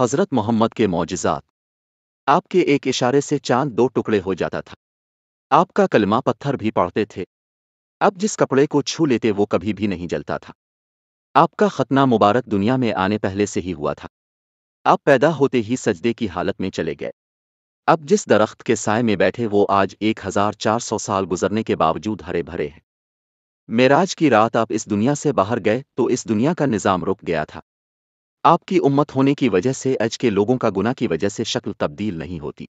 हज़रत मोहम्मद के मोजात आपके एक इशारे से चांद दो टुकड़े हो जाता था आपका कलमा पत्थर भी पड़ते थे अब जिस कपड़े को छू लेते वो कभी भी नहीं जलता था आपका खतना मुबारक दुनिया में आने पहले से ही हुआ था आप पैदा होते ही सजदे की हालत में चले गए अब जिस दरख्त के साय में बैठे वो आज 1400 साल गुजरने के बावजूद हरे भरे हैं मेराज की रात आप इस दुनिया से बाहर गए तो इस दुनिया का निज़ाम रुक गया था आपकी उम्मत होने की वजह से आज के लोगों का गुना की वजह से शक्ल तब्दील नहीं होती